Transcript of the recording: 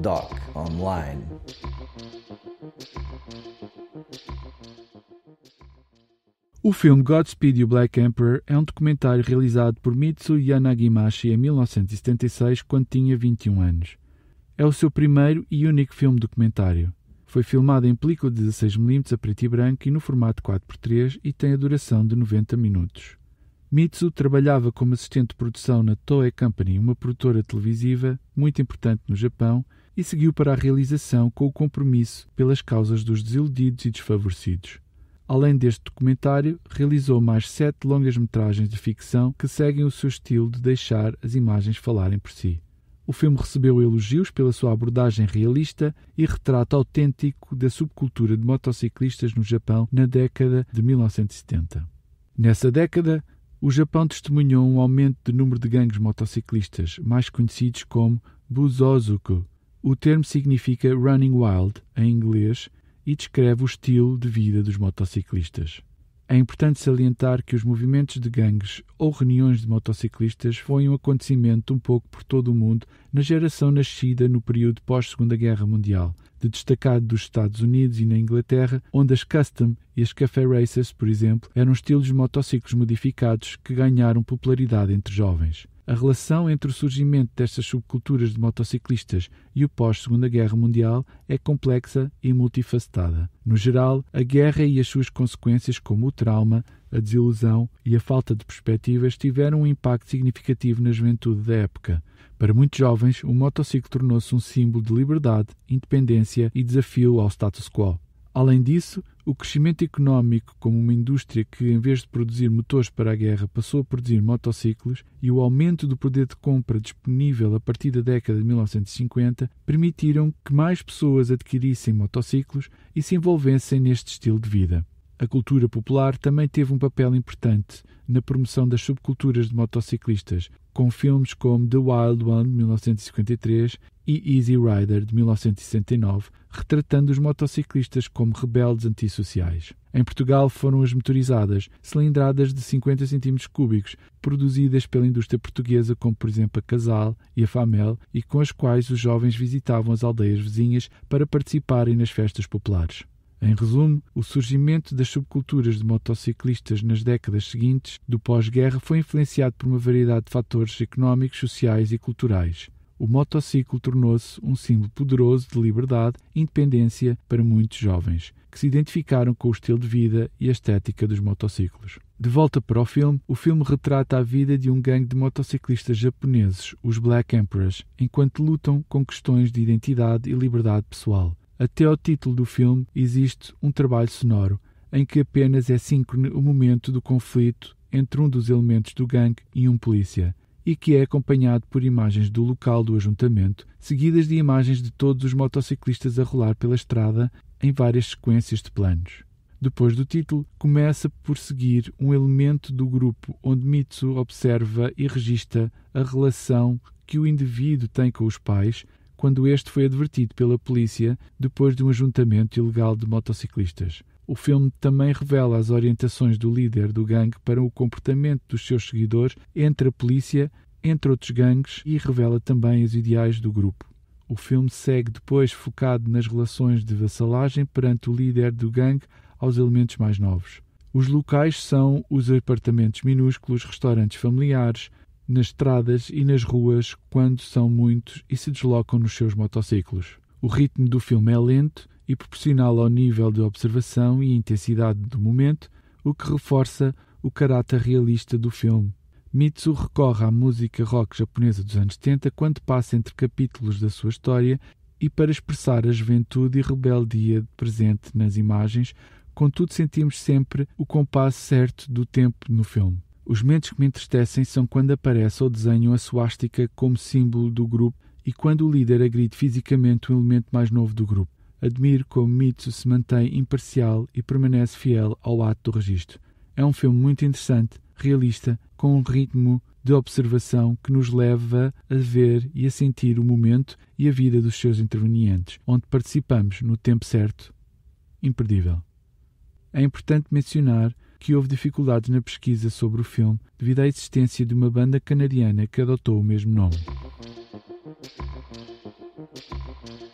Doc Online. O filme Godspeed You Black Emperor é um documentário realizado por Mitsu Yanagimashi em 1976, quando tinha 21 anos. É o seu primeiro e único filme documentário. Foi filmado em película de 16mm a preto e branco e no formato 4x3 e tem a duração de 90 minutos. Mitsu trabalhava como assistente de produção na Toei Company, uma produtora televisiva muito importante no Japão, e seguiu para a realização com o compromisso pelas causas dos desiludidos e desfavorecidos. Além deste documentário, realizou mais sete longas-metragens de ficção que seguem o seu estilo de deixar as imagens falarem por si. O filme recebeu elogios pela sua abordagem realista e retrato autêntico da subcultura de motociclistas no Japão na década de 1970. Nessa década, o Japão testemunhou um aumento do número de gangues motociclistas, mais conhecidos como Buzozuku. O termo significa running wild, em inglês, e descreve o estilo de vida dos motociclistas. É importante salientar que os movimentos de gangues ou reuniões de motociclistas foi um acontecimento um pouco por todo o mundo na geração nascida no período pós-Segunda Guerra Mundial, de destacado dos Estados Unidos e na Inglaterra, onde as custom e as café racers, por exemplo, eram estilos de motociclos modificados que ganharam popularidade entre jovens. A relação entre o surgimento destas subculturas de motociclistas e o pós-Segunda Guerra Mundial é complexa e multifacetada. No geral, a guerra e as suas consequências, como o trauma, a desilusão e a falta de perspectivas, tiveram um impacto significativo na juventude da época. Para muitos jovens, o motociclo tornou-se um símbolo de liberdade, independência e desafio ao status quo. Além disso, o crescimento económico, como uma indústria que, em vez de produzir motores para a guerra, passou a produzir motociclos, e o aumento do poder de compra disponível a partir da década de 1950, permitiram que mais pessoas adquirissem motociclos e se envolvessem neste estilo de vida. A cultura popular também teve um papel importante na promoção das subculturas de motociclistas, com filmes como The Wild One, 1953, e Easy Rider de 1969, retratando os motociclistas como rebeldes antissociais. Em Portugal foram as motorizadas, cilindradas de 50 cm cúbicos, produzidas pela indústria portuguesa, como por exemplo a Casal e a Famel, e com as quais os jovens visitavam as aldeias vizinhas para participarem nas festas populares. Em resumo, o surgimento das subculturas de motociclistas nas décadas seguintes do pós-guerra foi influenciado por uma variedade de fatores económicos, sociais e culturais o motociclo tornou-se um símbolo poderoso de liberdade e independência para muitos jovens, que se identificaram com o estilo de vida e a estética dos motociclos. De volta para o filme, o filme retrata a vida de um gangue de motociclistas japoneses, os Black Emperors, enquanto lutam com questões de identidade e liberdade pessoal. Até ao título do filme existe um trabalho sonoro, em que apenas é síncrone o momento do conflito entre um dos elementos do gangue e um polícia e que é acompanhado por imagens do local do ajuntamento, seguidas de imagens de todos os motociclistas a rolar pela estrada em várias sequências de planos. Depois do título, começa por seguir um elemento do grupo onde Mitsu observa e registra a relação que o indivíduo tem com os pais quando este foi advertido pela polícia depois de um ajuntamento ilegal de motociclistas. O filme também revela as orientações do líder do gangue para o comportamento dos seus seguidores entre a polícia, entre outros gangues, e revela também os ideais do grupo. O filme segue depois focado nas relações de vassalagem perante o líder do gangue aos elementos mais novos. Os locais são os apartamentos minúsculos, restaurantes familiares, nas estradas e nas ruas quando são muitos e se deslocam nos seus motociclos. O ritmo do filme é lento e proporcional ao nível de observação e intensidade do momento, o que reforça o caráter realista do filme. Mitsu recorre à música rock japonesa dos anos 70 quando passa entre capítulos da sua história e para expressar a juventude e rebeldia presente nas imagens, contudo sentimos sempre o compasso certo do tempo no filme. Os momentos que me entristecem são quando aparece ou desenham a suástica como símbolo do grupo e quando o líder agride fisicamente o elemento mais novo do grupo. Admiro como Mitsu se mantém imparcial e permanece fiel ao ato do registro. É um filme muito interessante, realista, com um ritmo de observação que nos leva a ver e a sentir o momento e a vida dos seus intervenientes, onde participamos no tempo certo. Imperdível. É importante mencionar que houve dificuldades na pesquisa sobre o filme devido à existência de uma banda canadiana que adotou o mesmo nome. どこかで。